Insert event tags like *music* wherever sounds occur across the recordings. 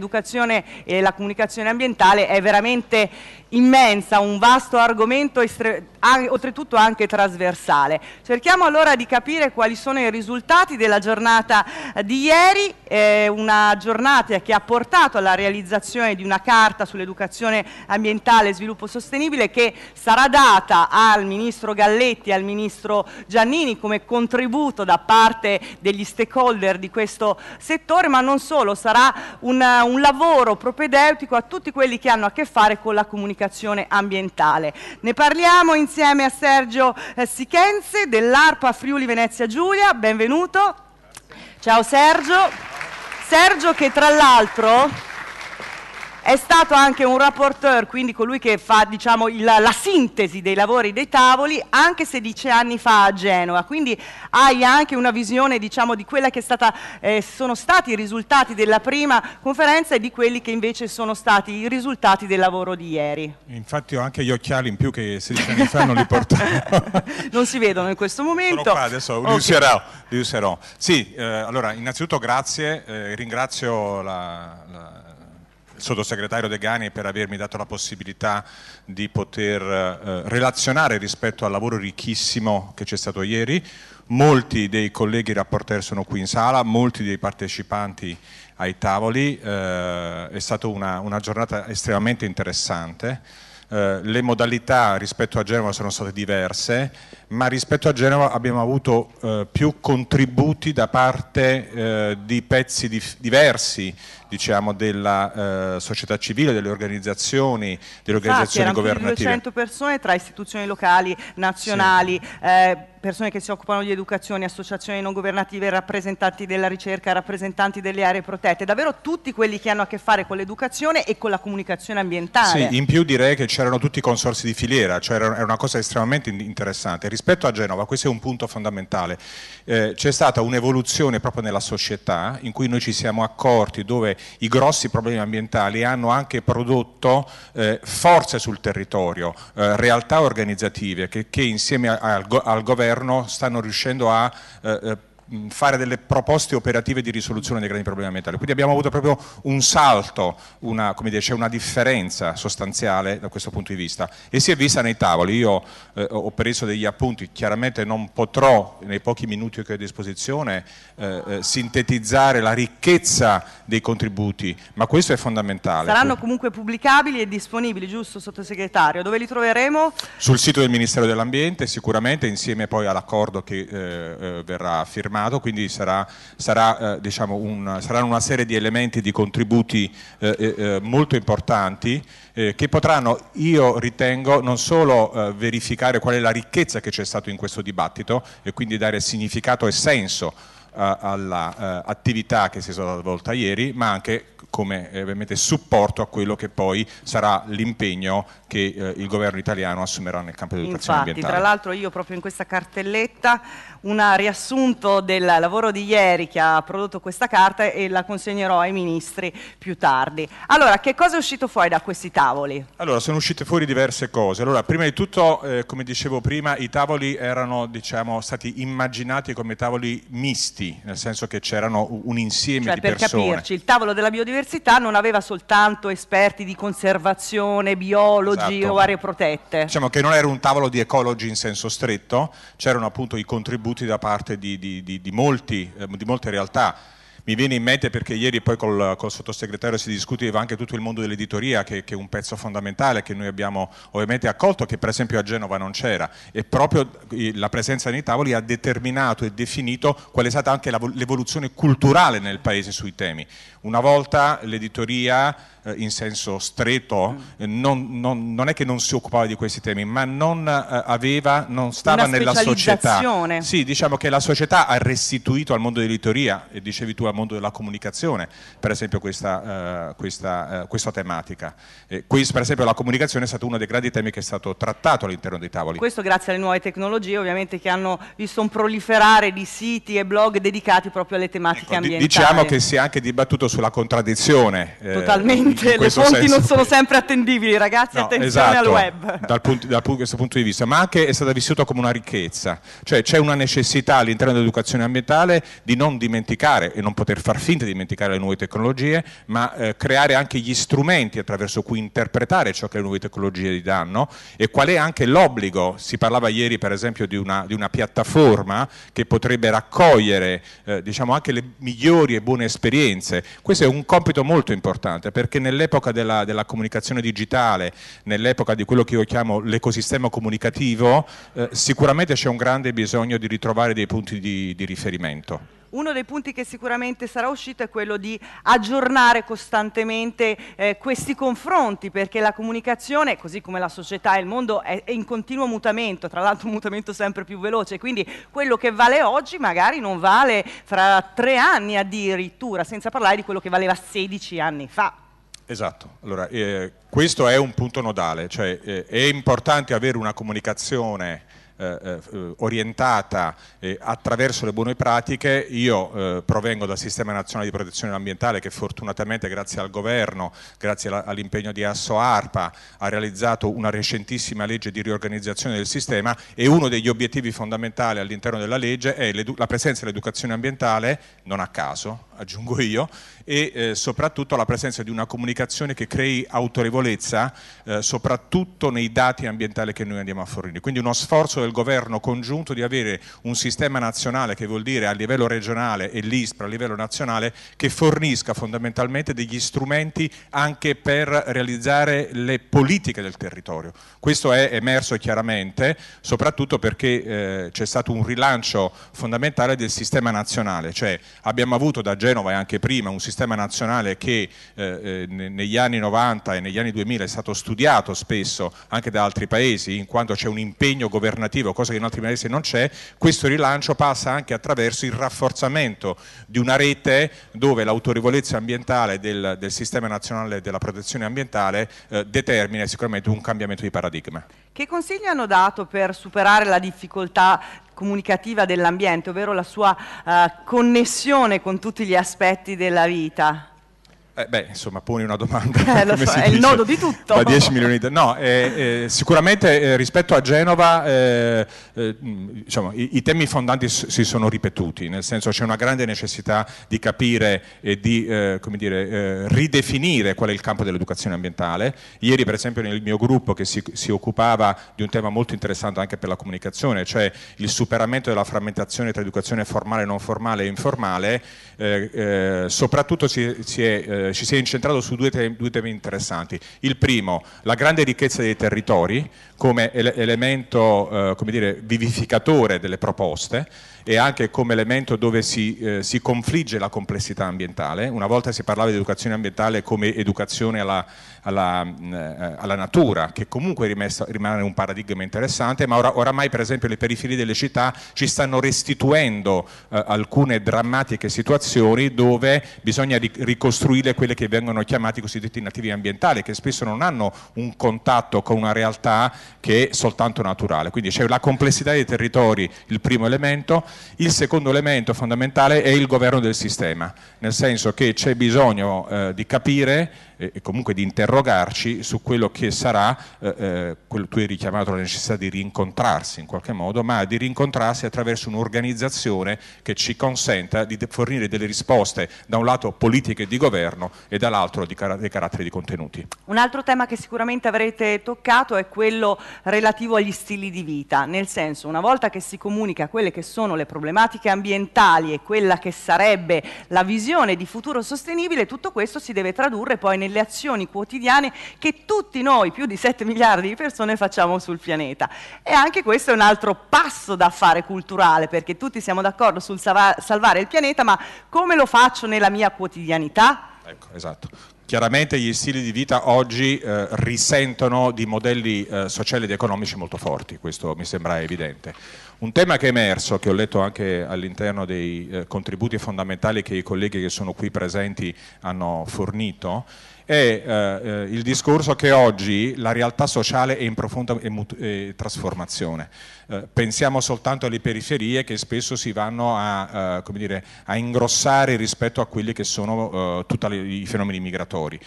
L'educazione e la comunicazione ambientale è veramente immensa, un vasto argomento estremamente Ah, oltretutto anche trasversale. Cerchiamo allora di capire quali sono i risultati della giornata eh, di ieri, eh, una giornata che ha portato alla realizzazione di una carta sull'educazione ambientale e sviluppo sostenibile che sarà data al Ministro Galletti e al Ministro Giannini come contributo da parte degli stakeholder di questo settore, ma non solo, sarà un, un lavoro propedeutico a tutti quelli che hanno a che fare con la comunicazione ambientale. Ne parliamo in insieme a Sergio eh, Sichenze dell'ARPA Friuli Venezia Giulia, benvenuto. Ciao Sergio. Sergio che tra l'altro è stato anche un rapporteur, quindi colui che fa diciamo, il, la sintesi dei lavori dei tavoli, anche 16 anni fa a Genova, quindi hai anche una visione diciamo, di quella che è stata, eh, sono stati i risultati della prima conferenza e di quelli che invece sono stati i risultati del lavoro di ieri. Infatti ho anche gli occhiali in più che 16 anni fa non li portavo. *laughs* non si vedono in questo momento. Sono qua adesso, li, okay. userò, li userò, Sì, eh, allora innanzitutto grazie, eh, ringrazio la, la sottosegretario De Gani per avermi dato la possibilità di poter eh, relazionare rispetto al lavoro ricchissimo che c'è stato ieri. Molti dei colleghi rapporter sono qui in sala, molti dei partecipanti ai tavoli, eh, è stata una, una, giornata estremamente interessante. Eh, le modalità rispetto a Genova sono state diverse, ma rispetto a Genova abbiamo avuto eh, più contributi da parte eh, di pezzi di, diversi diciamo, della eh, società civile, delle organizzazioni, delle organizzazioni Infatti, governative. 200 persone tra istituzioni locali, nazionali, sì. Eh, persone che si occupano di educazione, associazioni non governative, rappresentanti della ricerca, rappresentanti delle aree protette, davvero tutti quelli che hanno a che fare con l'educazione e con la comunicazione ambientale. Sì, in più direi che c'erano tutti i consorsi di filiera, cioè era una cosa estremamente interessante rispetto a Genova, questo è un punto fondamentale, eh, c'è stata un'evoluzione proprio nella società in cui noi ci siamo accorti dove i grossi problemi ambientali hanno anche prodotto eh, forze sul territorio, eh, realtà organizzative che, che insieme al, al, governo stanno riuscendo a eh, eh, fare delle proposte operative di risoluzione dei grandi problemi ambientali. Quindi abbiamo avuto proprio un salto, una, c'è una differenza sostanziale da questo punto di vista e si è vista nei tavoli. Io eh, ho preso degli appunti, chiaramente non potrò nei pochi minuti che ho a disposizione eh, eh, sintetizzare la ricchezza dei contributi, ma questo è fondamentale. Saranno comunque pubblicabili e disponibili, giusto sottosegretario? Dove li troveremo? Sul sito del Ministero dell'Ambiente sicuramente insieme poi all'accordo che eh, eh, verrà firmato armato, quindi sarà, sarà, eh, diciamo un, saranno una serie di elementi, di contributi eh, eh, eh molto importanti eh, che potranno, io ritengo, non solo verificare qual è la ricchezza che c'è stato in questo dibattito e quindi dare significato e senso all'attività che si è stata svolta ieri, ma anche come ovviamente supporto a quello che poi sarà l'impegno che eh, il governo italiano assumerà nel campo dell'educazione Infatti, ambientale. Tra l'altro io proprio in questa cartelletta un riassunto del lavoro di ieri che ha prodotto questa carta e la consegnerò ai ministri più tardi. Allora, che cosa è uscito fuori da questi tavoli? Allora, sono uscite fuori diverse cose. Allora, prima di tutto, eh, come dicevo prima, i tavoli erano diciamo, stati immaginati come tavoli misti, nel senso che c'erano un insieme cioè, di per persone. Per capirci, il tavolo della biodiversità non aveva soltanto esperti di conservazione, biologi, ecologi esatto. o aree protette. Diciamo che non era un tavolo di ecologi in senso stretto, c'erano appunto i contributi da parte di, di, di, molti, eh, di molte realtà mi viene in mente perché ieri poi col, col sottosegretario si discuteva anche tutto il mondo dell'editoria che, che, è un pezzo fondamentale che noi abbiamo ovviamente accolto che per esempio a Genova non c'era e proprio la presenza nei tavoli ha determinato e definito qual è stata anche l'evoluzione culturale nel paese sui temi. Una volta l'editoria eh, in senso stretto mm. eh, non, non, non, è che non si occupava di questi temi ma non eh, aveva, non stava nella società. Sì, diciamo che la società ha restituito al mondo dell'editoria e dicevi tu a mondo della comunicazione, per esempio questa, eh, questa, eh, questa tematica. Eh, qui, per esempio la comunicazione è stato uno dei grandi temi che è stato trattato all'interno dei tavoli. Questo grazie alle nuove tecnologie ovviamente che hanno visto un proliferare di siti e blog dedicati proprio alle tematiche ecco, ambientali. Diciamo che si è anche dibattuto sulla contraddizione. Eh, Totalmente, le fonti senso. non sono sempre attendibili ragazzi, no, attenzione esatto, al web. Dal punto, da questo punto di vista, ma anche è stata vissuta come una ricchezza, cioè c'è una necessità all'interno dell'educazione ambientale di non dimenticare e non poter poter far finta di dimenticare le nuove tecnologie, ma eh, creare anche gli strumenti attraverso cui interpretare ciò che le nuove tecnologie gli danno e qual è anche l'obbligo. Si parlava ieri per esempio di una, di una piattaforma che potrebbe raccogliere eh, diciamo anche le migliori e buone esperienze. Questo è un compito molto importante perché nell'epoca della, della comunicazione digitale, nell'epoca di quello che io chiamo l'ecosistema comunicativo, eh, sicuramente c'è un grande bisogno di ritrovare dei punti di, di riferimento. Uno dei punti che sicuramente sarà uscito è quello di aggiornare costantemente eh, questi confronti perché la comunicazione, così come la società e il mondo, è, in continuo mutamento, tra l'altro un mutamento sempre più veloce, quindi quello che vale oggi magari non vale fra tre anni addirittura, senza parlare di quello che valeva 16 anni fa. Esatto, allora eh, questo è un punto nodale, cioè eh, è importante avere una comunicazione eh, eh, orientata eh, attraverso le buone pratiche. Io provengo dal Sistema Nazionale di Protezione Ambientale che fortunatamente grazie al governo, grazie all'impegno di Asso Arpa, ha realizzato una recentissima legge di riorganizzazione del sistema e uno degli obiettivi fondamentali all'interno della legge è la presenza dell'educazione ambientale, non a caso, aggiungo io, e eh, soprattutto la presenza di una comunicazione che crei autorevolezza, eh, soprattutto nei dati ambientali che noi andiamo a fornire. Quindi uno sforzo del governo congiunto di avere un sistema nazionale, che vuol dire a livello regionale e l'ISPRA a livello nazionale, che fornisca fondamentalmente degli strumenti anche per realizzare le politiche del territorio. Questo è emerso chiaramente, soprattutto perché eh, c'è stato un rilancio fondamentale del sistema nazionale, cioè abbiamo avuto da generazione Genova e anche prima, un sistema nazionale che eh, eh negli anni 90 e negli anni 2000 è stato studiato spesso anche da altri paesi, in quanto c'è un impegno governativo, cosa che in altri paesi non c'è, questo rilancio passa anche attraverso il rafforzamento di una rete dove l'autorevolezza ambientale del, del sistema nazionale della protezione ambientale eh, determina sicuramente un cambiamento di paradigma. Che consigli hanno dato per superare la difficoltà comunicativa dell'ambiente, ovvero la sua eh, connessione con tutti gli aspetti della vita? Eh beh, insomma, poni una domanda. Eh, lo *laughs* so, è dice, il nodo di tutto. Da 10 milioni di... No, eh, eh, sicuramente eh, rispetto a Genova diciamo, i, i, temi fondanti si sono ripetuti, nel senso c'è una grande necessità di capire e di dire, ridefinire qual è il campo dell'educazione ambientale. Ieri per esempio nel mio gruppo che si, si occupava di un tema molto interessante anche per la comunicazione, cioè il superamento della frammentazione tra educazione formale, non formale e informale, soprattutto si, si è eh, ci si è incentrato su due temi, due temi interessanti. Il primo, la grande ricchezza dei territori, come ele elemento eh, come dire, vivificatore delle proposte e anche come elemento dove si, eh, si, confligge la complessità ambientale. Una volta si parlava di educazione ambientale come educazione alla, alla, mh, mm, eh, alla natura, che comunque rimessa, rimane un paradigma interessante, ma or oramai per esempio le periferie delle città ci stanno restituendo eh, alcune drammatiche situazioni dove bisogna ri ricostruire quelle che vengono chiamate i cosiddetti nativi ambientali, che spesso non hanno un contatto con una realtà che è soltanto naturale. Quindi c'è la complessità dei territori, il primo elemento. Il secondo elemento fondamentale è il governo del sistema, nel senso che c'è bisogno eh, di capire e, comunque di interrogarci su quello che sarà, eh, eh quello, tu hai richiamato la necessità di rincontrarsi in qualche modo, ma di rincontrarsi attraverso un'organizzazione che ci consenta di fornire delle risposte da un lato politiche di governo e dall'altro di car dei caratteri di contenuti. Un altro tema che sicuramente avrete toccato è quello relativo agli stili di vita, nel senso una volta che si comunica quelle che sono le problematiche ambientali e quella che sarebbe la visione di futuro sostenibile, tutto questo si deve tradurre poi nel nelle azioni quotidiane che tutti noi, più di 7 miliardi di persone, facciamo sul pianeta. E anche questo è un altro passo da fare culturale, perché tutti siamo d'accordo sul salvare il pianeta, ma come lo faccio nella mia quotidianità? Ecco, esatto. Chiaramente gli stili di vita oggi eh, risentono di modelli eh, sociali ed economici molto forti, questo mi sembra evidente. Un tema che è emerso, che ho letto anche all'interno dei eh, contributi fondamentali che i colleghi che sono qui presenti hanno fornito, è eh, eh, il discorso che oggi la realtà sociale è in profonda eh, trasformazione. Eh, pensiamo soltanto alle periferie che spesso si vanno a, eh, dire, a ingrossare rispetto a quelli che sono eh, tutti i fenomeni migratori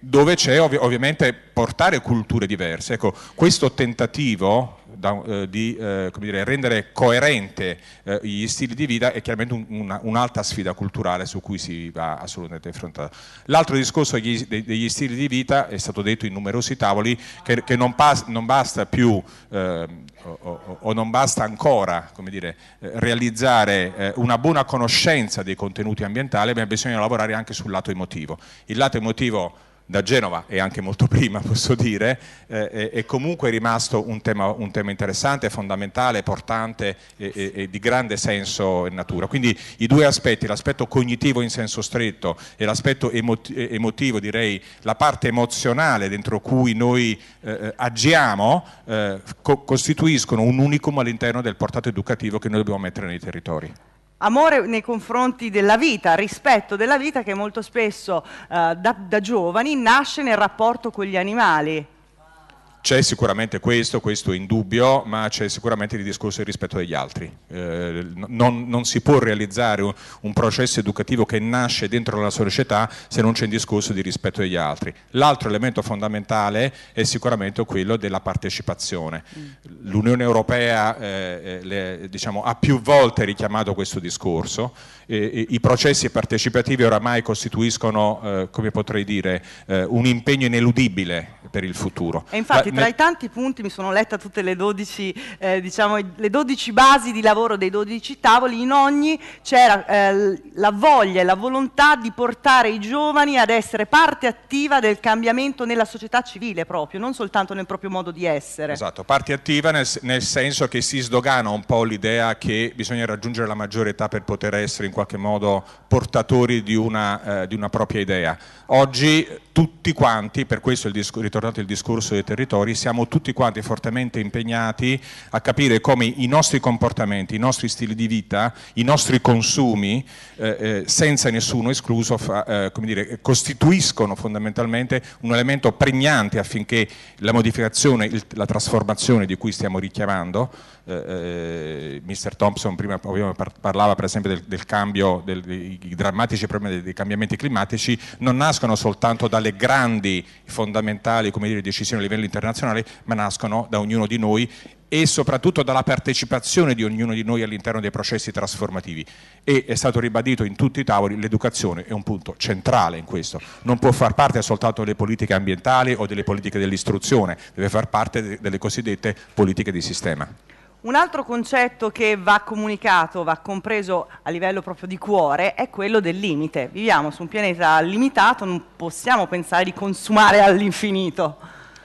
dove c'è ovviamente portare culture diverse. Ecco, questo tentativo da, eh, di eh, dire, rendere coerente eh, gli stili di vita è chiaramente un, una, un'alta sfida culturale su cui si va assolutamente affrontata. L'altro discorso degli, degli, stili di vita è stato detto in numerosi tavoli che, che non, pas, non, basta più eh, o, o, o, non basta ancora come dire, eh, realizzare eh, una buona conoscenza dei contenuti ambientali, ma bisogna lavorare anche sul lato emotivo. Il lato emotivo da Genova e anche molto *laughs* prima posso dire, eh, è, comunque rimasto un tema, un tema interessante, fondamentale, portante e, e, e, di grande senso e natura. Quindi i due aspetti, l'aspetto cognitivo in senso stretto e l'aspetto emotivo, direi la parte emozionale dentro cui noi eh, eh, agiamo, eh, co costituiscono un unicum all'interno del portato educativo che noi dobbiamo mettere nei territori amore nei confronti della vita, rispetto della vita che molto spesso eh, da, da giovani nasce nel rapporto con gli animali. C'è sicuramente questo, questo è indubbio, ma c'è sicuramente il discorso del rispetto degli altri. Eh, non, non, si può realizzare un, un, processo educativo che nasce dentro la società se non c'è un discorso di rispetto degli altri. L'altro elemento fondamentale è sicuramente quello della partecipazione. Mm. L'Unione Europea eh, eh, le, diciamo, ha più volte richiamato questo discorso. Eh, I processi partecipativi oramai costituiscono, eh, come potrei dire, eh, un impegno ineludibile per il futuro. E infatti, tra i tanti punti mi sono letta tutte le 12, eh, diciamo, le 12 basi di lavoro dei 12 tavoli, in ogni c'era eh, la voglia e la volontà di portare i giovani ad essere parte attiva del cambiamento nella società civile proprio, non soltanto nel proprio modo di essere. Esatto, parte attiva nel, nel senso che si sdogana un po' l'idea che bisogna raggiungere la maggiore età per poter essere in qualche modo portatori di una, eh, di una propria idea. Oggi tutti quanti, per questo è ritornato il discorso dei territori, siamo tutti quanti fortemente impegnati a capire come i nostri comportamenti, i nostri stili di vita, i nostri consumi, eh, eh senza nessuno escluso, fa, eh, dire, costituiscono fondamentalmente un elemento pregnante affinché la modificazione, il, la trasformazione di cui stiamo richiamando, eh, eh Mr. Thompson prima parlava per esempio del, del cambio, del, dei drammatici problemi dei cambiamenti climatici, non nascono soltanto dal dalle grandi, fondamentali dire, decisioni a livello internazionale, ma nascono da ognuno di noi e soprattutto dalla partecipazione di ognuno di noi all'interno dei processi trasformativi. E è stato ribadito in tutti i tavoli, l'educazione è un punto centrale in questo, non può far parte soltanto delle politiche ambientali o delle politiche dell'istruzione, deve far parte delle cosiddette politiche di sistema. Un altro concetto che va comunicato, va compreso a livello proprio di cuore, è quello del limite. Viviamo su un pianeta limitato, non possiamo pensare di consumare all'infinito.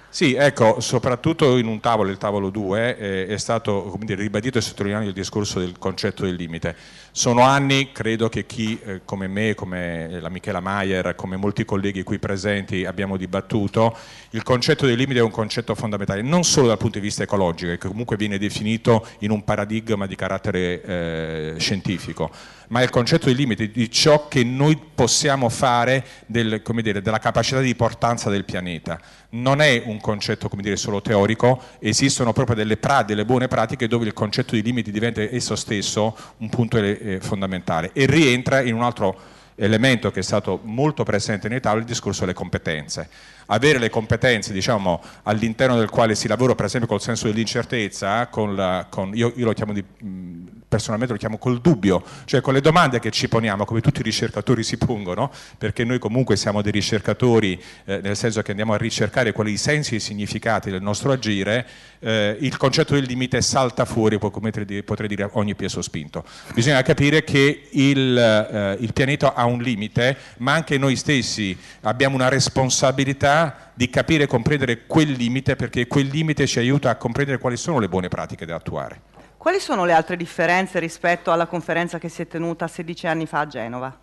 Sì, ecco, soprattutto in un tavolo, il tavolo 2, eh, è stato dire, ribadito e sottolineato il discorso del concetto del limite. Sono anni, credo che chi eh, come me, come la Michela Maier, come molti colleghi qui presenti abbiamo dibattuto, il concetto dei limiti è un concetto fondamentale, non solo dal punto di vista ecologico, che comunque viene definito in un paradigma di carattere eh, scientifico, ma il concetto dei limiti, di ciò che noi possiamo fare del, dire, della capacità di portanza del pianeta. Non è un concetto dire, solo teorico, esistono proprio delle, pra, delle buone pratiche dove il concetto di limiti diventa esso stesso un punto eh, fondamentale e rientra in un altro elemento che è stato molto presente in Italia, il discorso delle competenze avere le competenze diciamo, all'interno del quale si lavora per esempio col senso dell'incertezza, eh, con la, con, io, io, lo chiamo di, personalmente lo chiamo col dubbio, cioè con le domande che ci poniamo, come tutti i ricercatori si pongono, perché noi comunque siamo dei ricercatori, eh, nel senso che andiamo a ricercare quali i sensi e i significati del nostro agire, eh, il concetto del limite salta fuori, potrei, potrei dire ogni piezo spinto. Bisogna capire che il, eh, il pianeta ha un limite, ma anche noi stessi abbiamo una responsabilità di capire e comprendere quel limite perché quel limite ci aiuta a comprendere quali sono le buone pratiche da attuare. Quali sono le altre differenze rispetto alla conferenza che si è tenuta 16 anni fa a Genova?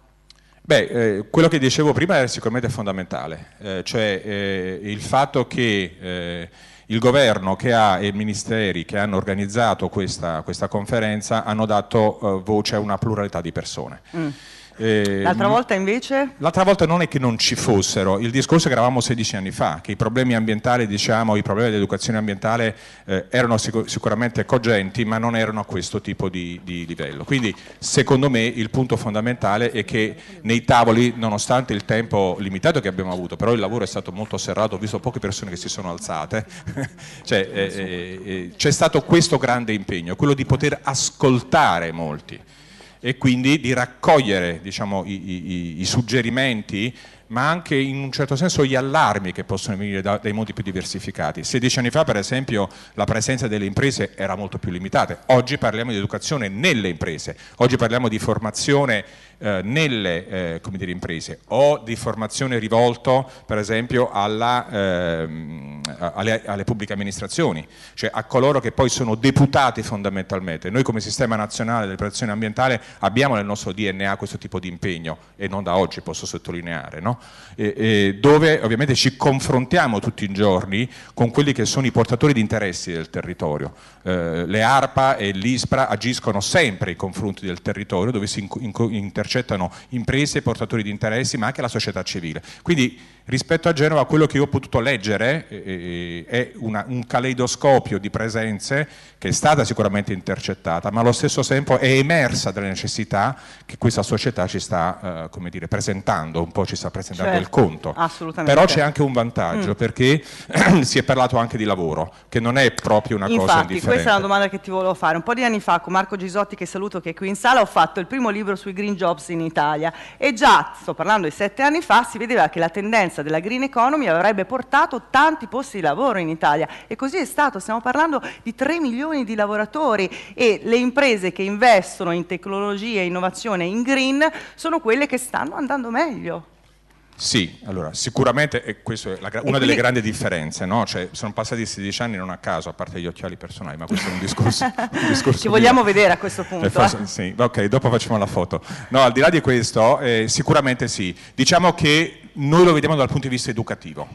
Beh, eh, quello che dicevo prima era sicuramente fondamentale, eh, cioè eh, il fatto che eh, il governo che ha, e i ministeri che hanno organizzato questa, questa conferenza hanno dato eh, voce a una pluralità di persone. Mm. Eh, l'altra volta invece? L'altra volta non è che non ci fossero, il discorso è che eravamo 16 anni fa, che i problemi ambientali, diciamo, i problemi dell'educazione ambientale eh, erano sicur- sicuramente cogenti, ma non erano a questo tipo di, di, livello. Quindi secondo me il punto fondamentale è che nei tavoli, nonostante il tempo limitato che abbiamo avuto, però il lavoro è stato molto serrato, ho visto poche persone che si sono alzate, *laughs* cioè, eh, eh, eh, c'è stato questo grande impegno, quello di poter ascoltare molti e quindi di raccogliere diciamo, i, i, i, suggerimenti ma anche in un certo senso gli allarmi che possono venire da, dai modi più diversificati. 16 anni fa per esempio la presenza delle imprese era molto più limitata, oggi parliamo di educazione nelle imprese, oggi parliamo di formazione eh, nelle eh, dire, imprese o di formazione rivolto per esempio alla, ehm, alle, alle, pubbliche amministrazioni, cioè a coloro che poi sono deputati fondamentalmente. Noi come sistema nazionale della protezione ambientale abbiamo nel nostro DNA questo tipo di impegno e non da oggi posso sottolineare, no? e, e dove ovviamente ci confrontiamo tutti i giorni con quelli che sono i portatori di interessi del territorio. Eh, le ARPA e l'ISPRA agiscono sempre nei confronti del territorio dove si intercettano intercettano imprese, portatori di interessi, ma anche la società civile. Quindi Rispetto a Genova quello che io ho potuto leggere eh, eh, eh, è una, un caleidoscopio di presenze che è stata sicuramente intercettata, ma allo stesso tempo è emersa dalle necessità che questa società ci sta eh, dire, presentando, un po' ci sta presentando certo, il conto. Assolutamente. Però c'è anche un vantaggio mm. perché *clears throat* si è parlato anche di lavoro, che non è proprio una Infatti, cosa indifferente. Questa è una domanda che ti volevo fare. Un po' di anni fa con Marco Gisotti, che saluto che è qui in sala, ho fatto il primo libro sui green jobs in Italia e già, sto parlando di sette anni fa, si vedeva che la tendenza presenza della green economy avrebbe portato tanti posti di lavoro in Italia e così è stato, stiamo parlando di 3 milioni di lavoratori e le imprese che investono in tecnologia, e innovazione in green sono quelle che stanno andando meglio. Sì, allora, sicuramente è la, una delle grandi differenze, no? cioè, sono passati 16 anni non a caso, a parte gli occhiali personali, ma questo è un discorso... *laughs* un discorso Ci vogliamo di... vedere a questo punto. Eh, eh. Sì, ok, dopo facciamo la foto. No, al di là di questo, eh, sicuramente sì. Diciamo che noi lo vediamo dal punto di vista educativo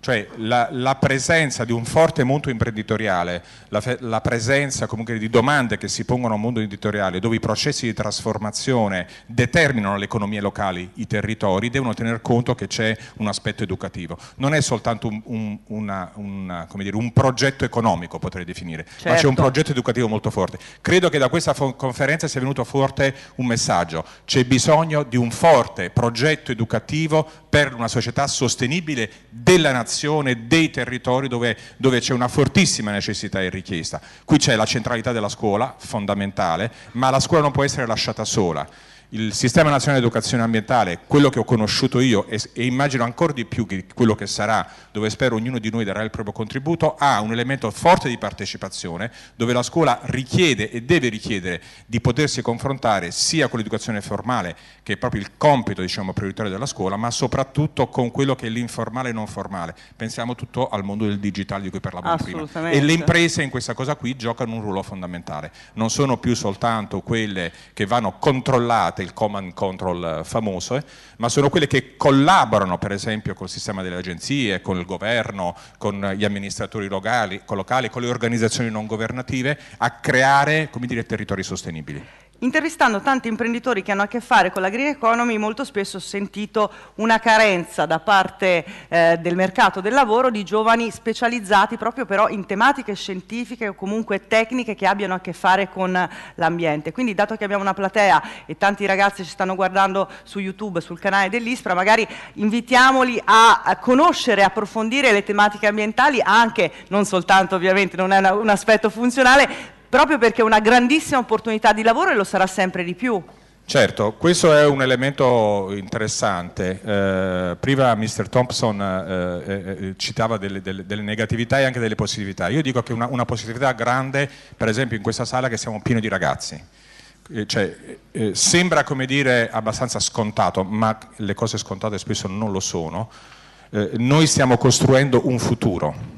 cioè la, la presenza di un forte mondo imprenditoriale, la, la, presenza comunque di domande che si pongono a un mondo editoriale dove i processi di trasformazione determinano le economie locali, i territori, devono tener conto che c'è un aspetto educativo. Non è soltanto un, un, una, una, dire, un progetto economico, potrei definire, certo. ma c'è un certo. progetto educativo molto forte. Credo che da questa conferenza sia venuto forte un messaggio, c'è bisogno di un forte progetto educativo per una società sostenibile della nazione creazione dei territori dove, dove c'è una fortissima necessità e richiesta. Qui c'è la centralità della scuola, fondamentale, ma la scuola non può essere lasciata sola il sistema nazionale di educazione ambientale, quello che ho conosciuto io e, e immagino ancora di più che quello che sarà, dove spero ognuno di noi darà il proprio contributo, ha un elemento forte di partecipazione dove la scuola richiede e deve richiedere di potersi confrontare sia con l'educazione formale, che è proprio il compito diciamo, prioritario della scuola, ma soprattutto con quello che è l'informale e non formale. Pensiamo tutto al mondo del digitale di cui parlavamo prima. E le imprese in questa cosa qui giocano un ruolo fondamentale. Non sono più soltanto quelle che vanno controllate usate, il command control famoso, eh, ma sono quelle che collaborano per esempio col sistema delle agenzie, con il governo, con gli amministratori locali, con, locali, con le organizzazioni non governative a creare dire, territori sostenibili. Intervistando tanti imprenditori che hanno a che fare con la green economy, molto spesso ho sentito una carenza da parte eh, del mercato del lavoro di giovani specializzati proprio però in tematiche scientifiche o comunque tecniche che abbiano a che fare con l'ambiente. Quindi dato che abbiamo una platea e tanti ragazzi ci stanno guardando su YouTube, sul canale dell'ISPRA, magari invitiamoli a, conoscere e approfondire le tematiche ambientali anche, non soltanto ovviamente, non è una, un aspetto funzionale, proprio perché è una grandissima opportunità di lavoro e lo sarà sempre di più. Certo, questo è un elemento interessante. Eh, prima Mr. Thompson eh, eh, eh, citava delle, delle, delle, negatività e anche delle positività. Io dico che una, una, positività grande, per esempio in questa sala, che siamo pieni di ragazzi. Eh, cioè, eh, sembra come dire abbastanza scontato, ma le cose scontate spesso non lo sono. noi stiamo costruendo un futuro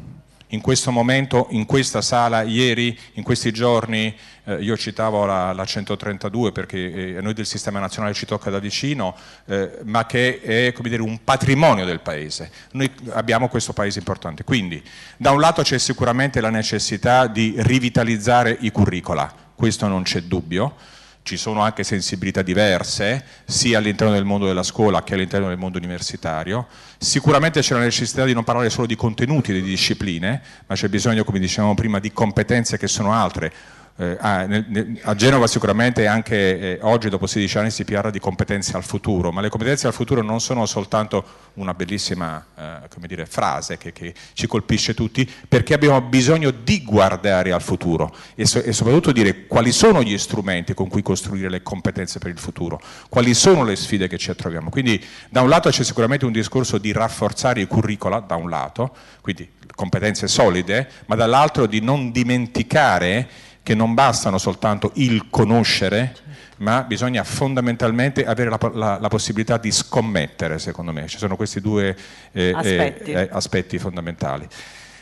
in questo momento, in questa sala, ieri, in questi giorni, eh, io citavo la, la 132 perché eh, a noi del Sistema Nazionale ci tocca da vicino, eh, ma che è come dire, un patrimonio del Paese. Noi abbiamo questo Paese importante. Quindi, da un lato c'è sicuramente la necessità di rivitalizzare i curricula, questo non c'è dubbio, ci sono anche sensibilità diverse, sia all'interno del mondo della scuola che all'interno del mondo universitario. Sicuramente c'è la necessità di non parlare solo di contenuti e di discipline, ma c'è bisogno, come dicevamo prima, di competenze che sono altre eh, a, ah, nel, a Genova sicuramente anche eh, oggi dopo 16 anni si parla di competenze al futuro, ma le competenze al futuro non sono soltanto una bellissima eh, dire, frase che, che, ci colpisce tutti, perché abbiamo bisogno di guardare al futuro e, so, e, soprattutto dire quali sono gli strumenti con cui costruire le competenze per il futuro, quali sono le sfide che ci attroviamo. Quindi da un lato c'è sicuramente un discorso di rafforzare i curricula, da un lato, quindi competenze solide, ma dall'altro di non dimenticare che non bastano soltanto il conoscere, ma bisogna fondamentalmente avere la, la, la possibilità di scommettere, secondo me. Ci sono questi due eh, eh aspetti. Eh, aspetti fondamentali.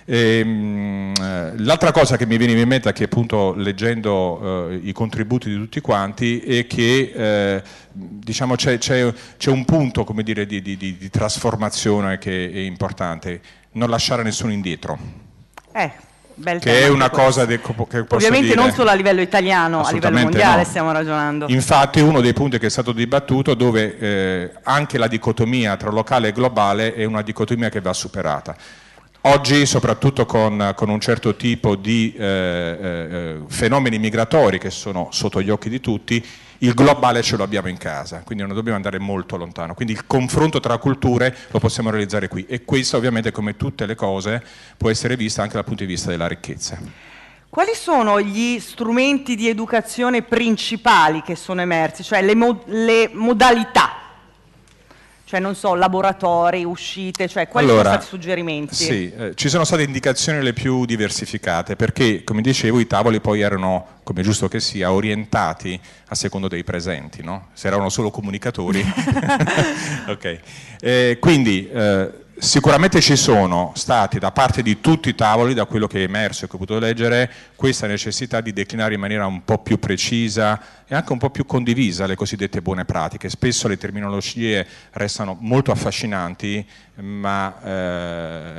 Ehm, eh, l'altra cosa che mi veniva in mente, che appunto leggendo eh, i contributi di tutti quanti, è che eh, diciamo c'è, c'è, c'è, un punto dire, di, di, di, trasformazione che è importante, non lasciare nessuno indietro. Eh bel che è una cosa de, che Ovviamente dire. Ovviamente non solo a livello italiano, a livello mondiale no. stiamo ragionando. Infatti uno dei punti che è stato dibattuto dove eh, anche la dicotomia tra locale e globale è una dicotomia che va superata. Oggi, soprattutto con, con, un certo tipo di eh, eh, eh fenomeni migratori che sono sotto gli occhi di tutti, il globale ce lo abbiamo in casa, quindi non dobbiamo andare molto lontano. Quindi il confronto tra culture lo possiamo realizzare qui e questo ovviamente come tutte le cose può essere visto anche dal punto di vista della ricchezza. Quali sono gli strumenti di educazione principali che sono emersi, cioè le, mo le modalità cioè non so, laboratori, uscite, cioè quali allora, sono stati i suggerimenti? Sì, eh, ci sono state indicazioni le più diversificate perché, come dicevo, i tavoli poi erano, come giusto che sia, orientati a secondo dei presenti, no? Se erano solo comunicatori. *laughs* *laughs* ok, eh, quindi... Eh, Sicuramente ci sono stati da parte di tutti i tavoli, da quello che è emerso e che ho potuto leggere, questa necessità di declinare in maniera un po' più precisa e anche un po' più condivisa le cosiddette buone pratiche. Spesso le terminologie restano molto affascinanti, ma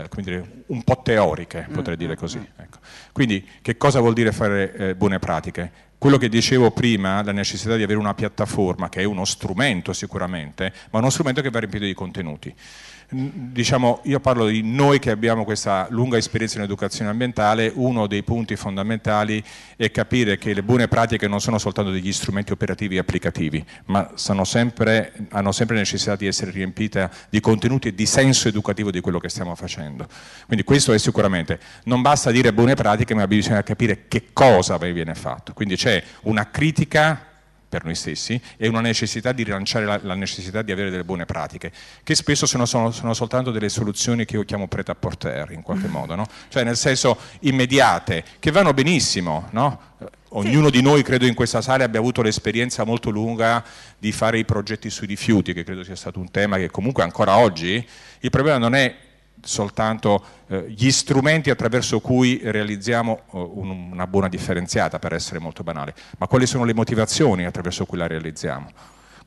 eh, dire, un po' teoriche, potrei dire mm-hmm. così. Ecco. Quindi che cosa vuol dire fare eh, buone pratiche? quello che dicevo prima, la necessità di avere una piattaforma che è uno strumento sicuramente, ma uno strumento che va riempito di contenuti diciamo, io parlo di noi che abbiamo questa lunga esperienza in educazione ambientale, uno dei punti fondamentali è capire che le buone pratiche non sono soltanto degli strumenti operativi e applicativi, ma sempre, hanno sempre necessità di essere riempite di contenuti e di senso educativo di quello che stiamo facendo. Quindi questo è sicuramente, non basta dire buone pratiche, ma bisogna capire che cosa viene fatto. Quindi c'è una critica per noi stessi e una necessità di rilanciare la, la necessità di avere delle buone pratiche, che spesso sono, sono, sono soltanto delle soluzioni che io chiamo preta a porter in qualche mm. modo, no? cioè nel senso immediate, che vanno benissimo, no? Eh, ognuno sì. di noi, credo, in questa sala abbia avuto l'esperienza molto lunga di fare i progetti sui rifiuti, che credo sia stato un tema che comunque ancora oggi il problema non è soltanto eh, gli strumenti attraverso cui realizziamo eh, una buona differenziata, per essere molto banale, ma quali sono le motivazioni attraverso cui la realizziamo.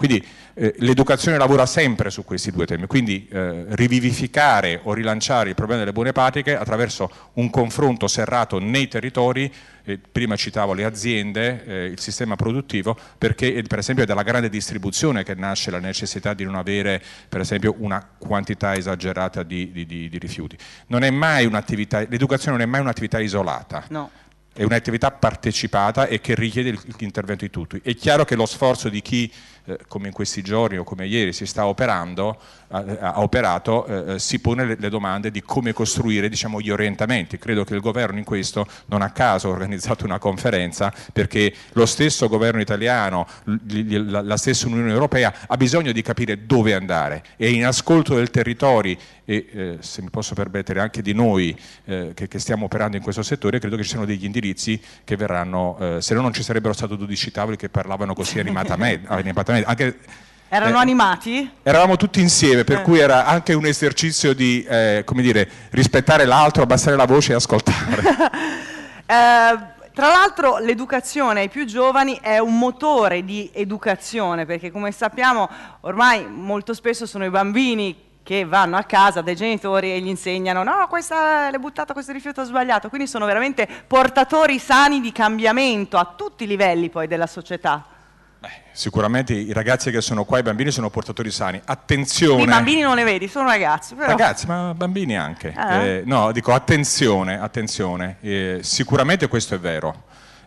Quindi eh, l'educazione lavora sempre su questi due temi, quindi eh, rivivificare o rilanciare il problema delle buone pratiche attraverso un confronto serrato nei territori, eh, prima citavo le aziende, eh, il sistema produttivo, perché eh, per esempio è dalla grande distribuzione che nasce la necessità di non avere per esempio una quantità esagerata di, di, di, di rifiuti. l'educazione non è mai un'attività isolata. No è un'attività partecipata e che richiede l'intervento di tutti. È chiaro che lo sforzo di chi, eh, come in questi giorni o come ieri, si sta operando, eh, ha operato, eh, eh, si pone le, le, domande di come costruire diciamo, gli orientamenti. Credo che il governo in questo non a caso ha organizzato una conferenza perché lo stesso governo italiano, la, la stessa Unione Europea ha bisogno di capire dove andare e in ascolto del territorio e eh, se mi posso permettere anche di noi eh, che, che, stiamo operando in questo settore, credo che ci siano degli indirizzi che verranno, eh, se no non ci sarebbero stati 12 tavoli che parlavano così *laughs* animatamente, anche, erano eh, animati? Eravamo tutti insieme, per eh. cui era anche un esercizio di, eh, come dire, rispettare l'altro, abbassare la voce e ascoltare. *laughs* Eh, tra l'altro l'educazione ai più giovani è un motore di educazione, perché come sappiamo ormai molto spesso sono i bambini che vanno a casa dai genitori e gli insegnano no, questa l'hai buttata, questo rifiuto è sbagliato, quindi sono veramente portatori sani di cambiamento a tutti i livelli poi della società. Beh, sicuramente i ragazzi che sono qua, i bambini sono portatori sani. Attenzione. I bambini non le vedi, sono ragazzi. Però. Ragazzi, ma bambini anche. Ah. Eh, no, dico attenzione, attenzione. Eh, sicuramente questo è vero.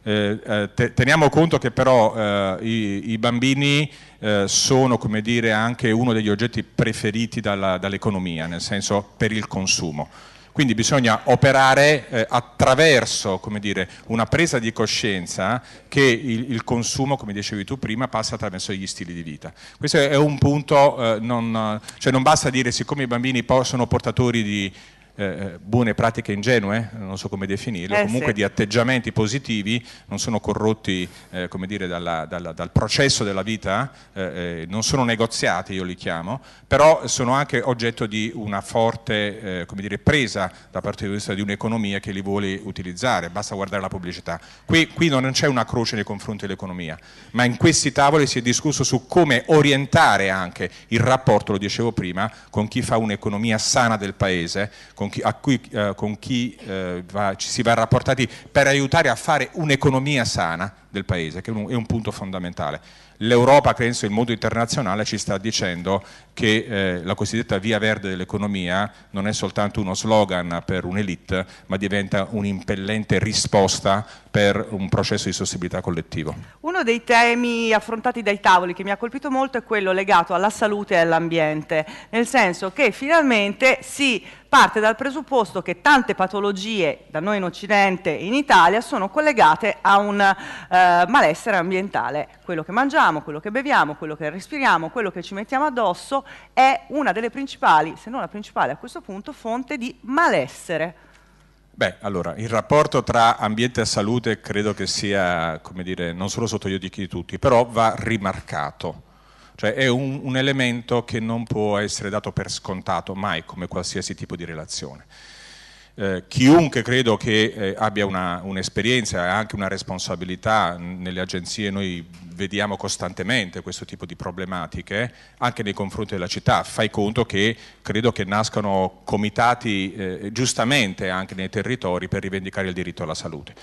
Eh, eh, te, teniamo conto che però eh, i, i, bambini eh, sono dire, anche uno degli oggetti preferiti dalla, dall'economia, nel senso per il consumo. Quindi bisogna operare eh, attraverso dire, una presa di coscienza che il, il, consumo, come dicevi tu prima, passa attraverso gli stili di vita. Questo è un punto, eh, non, cioè non basta dire siccome i bambini sono portatori di eh, eh, buone pratiche ingenue, non so come definirle, eh, comunque sì. di atteggiamenti positivi, non sono corrotti eh, dire, dalla, dalla, dal processo della vita, eh, eh, non sono negoziati, io li chiamo, però sono anche oggetto di una forte dire, presa da parte di un'economia che li vuole utilizzare, basta guardare la pubblicità. Qui, qui non c'è una croce nei confronti dell'economia, ma in questi tavoli si è discusso su come orientare anche il rapporto, lo dicevo prima, con chi fa un'economia sana del Paese, con con chi, cui, eh, con chi eh, va, ci si va rapportati per aiutare a fare un'economia sana del paese, che è un, è un punto fondamentale. L'Europa, penso, il mondo internazionale ci sta dicendo che eh, la cosiddetta via verde dell'economia non è soltanto uno slogan per un'elite, ma diventa un'impellente risposta per un processo di sostenibilità collettivo. Uno dei temi affrontati dai tavoli che mi ha colpito molto è quello legato alla salute e all'ambiente, nel senso che finalmente si parte dal presupposto che tante patologie da noi in Occidente e in Italia sono collegate a un eh, malessere ambientale. Quello che mangiamo, quello che beviamo, quello che respiriamo, quello che ci mettiamo addosso è una delle principali, se non la principale a questo punto, fonte di malessere. Beh, allora, il rapporto tra ambiente e salute credo che sia, come dire, non solo sotto gli occhi di tutti, però va rimarcato. Cioè è un, un elemento che non può essere dato per scontato mai come qualsiasi tipo di relazione. Eh, chiunque credo che eh, abbia un'esperienza e anche una responsabilità nelle agenzie, noi vediamo costantemente questo tipo di problematiche, anche nei confronti della città, fai conto che credo che nascano comitati eh, giustamente anche nei territori per rivendicare il diritto alla salute.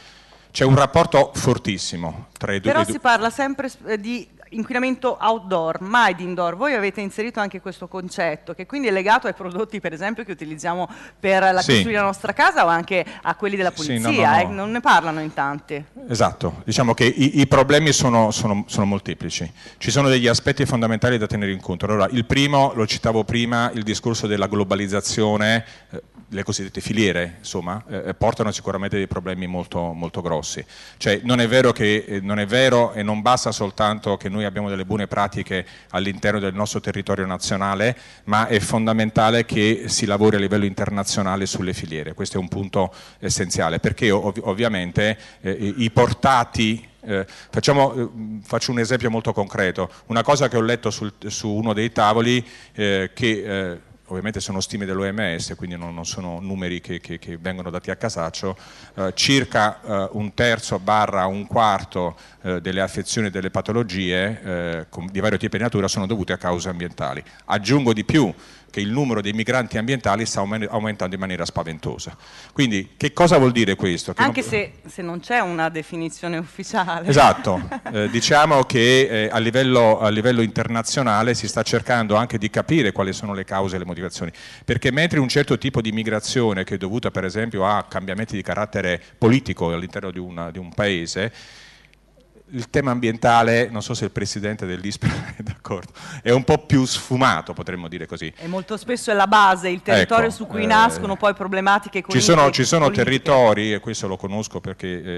C'è un rapporto fortissimo tra i due. Però si parla sempre eh, di inquinamento outdoor, mai di indoor. Voi avete inserito anche questo concetto, che quindi è legato ai prodotti, per esempio, che utilizziamo per la sì. costruzione della nostra casa o anche a quelli della polizia, sì, no, no, no. Eh, non ne parlano in tanti. Esatto, diciamo che i, i problemi sono, sono, sono, molteplici. Ci sono degli aspetti fondamentali da tenere in conto. Allora, il primo, lo citavo prima, il discorso della globalizzazione, eh, le cosiddette filiere, insomma, eh, eh portano sicuramente dei problemi molto, molto grossi. Cioè, non è vero che eh, non è vero e non basta soltanto che noi noi abbiamo delle buone pratiche all'interno del nostro territorio nazionale, ma è fondamentale che si lavori a livello internazionale sulle filiere, questo è un punto essenziale, perché ov ovviamente eh, i portati eh, facciamo, eh, faccio un esempio molto concreto, una cosa che ho letto sul, su uno dei tavoli eh, che eh, ovviamente sono stime dell'OMS, quindi non, non, sono numeri che, che, che, vengono dati a casaccio, eh, circa eh, un terzo barra un quarto eh, delle affezioni e delle patologie eh, con, di vario tipo di natura sono dovute a cause ambientali. Aggiungo di più, che il numero dei migranti ambientali sta aumentando in maniera spaventosa. Quindi che cosa vuol dire questo? Che Anche non... Se, se, non c'è una definizione ufficiale. Esatto, *laughs* eh, diciamo che eh, a, livello, a livello internazionale si sta cercando anche di capire quali sono le cause e le motivazioni, perché mentre un certo tipo di migrazione che è dovuta per esempio a cambiamenti di carattere politico all'interno di, di un paese, il tema ambientale, non so se il presidente dell'ISPRA *laughs* è d'accordo, è un po' più sfumato, potremmo dire così. E molto spesso è la base, il territorio ecco, su cui eh, nascono poi problematiche ci sono, ci sono territori, e questo lo conosco perché eh,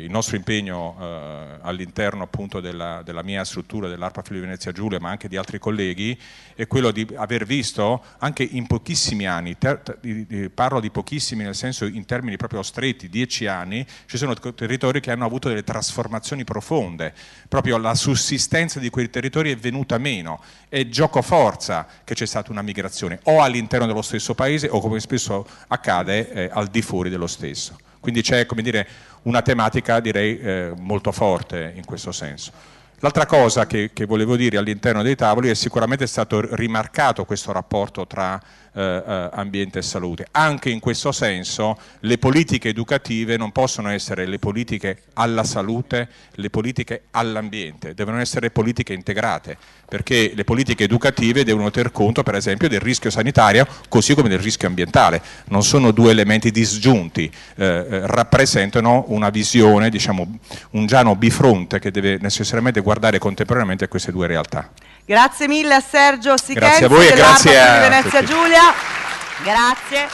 eh, il nostro impegno eh, all'interno appunto della, della, mia struttura, dell'ARPA Friuli Venezia Giulia, ma anche di altri colleghi, è quello di aver visto anche in pochissimi anni, ter, ter, parlo di pochissimi nel senso in termini proprio stretti, dieci anni, ci sono territori che hanno avuto delle trasformazioni implicazioni profonde, proprio la sussistenza di quei territori è venuta meno, è gioco forza che c'è stata una migrazione, o all'interno dello stesso paese o come spesso accade eh, al di fuori dello stesso. Quindi c'è dire, una tematica direi eh, molto forte in questo senso. L'altra cosa che, che volevo dire all'interno dei tavoli è sicuramente stato rimarcato questo rapporto tra eh, eh, ambiente e salute. Anche in questo senso le politiche educative non possono essere le politiche alla salute, le politiche all'ambiente, devono essere politiche integrate, perché le politiche educative devono tener conto per esempio del rischio sanitario così come del rischio ambientale, non sono due elementi disgiunti, eh, eh rappresentano una visione, diciamo, un giano bifronte che deve necessariamente guardare contemporaneamente a queste due realtà. Grazie mille a Sergio Sichenti grazie a voi e grazie a Venezia Giulia. Grazie.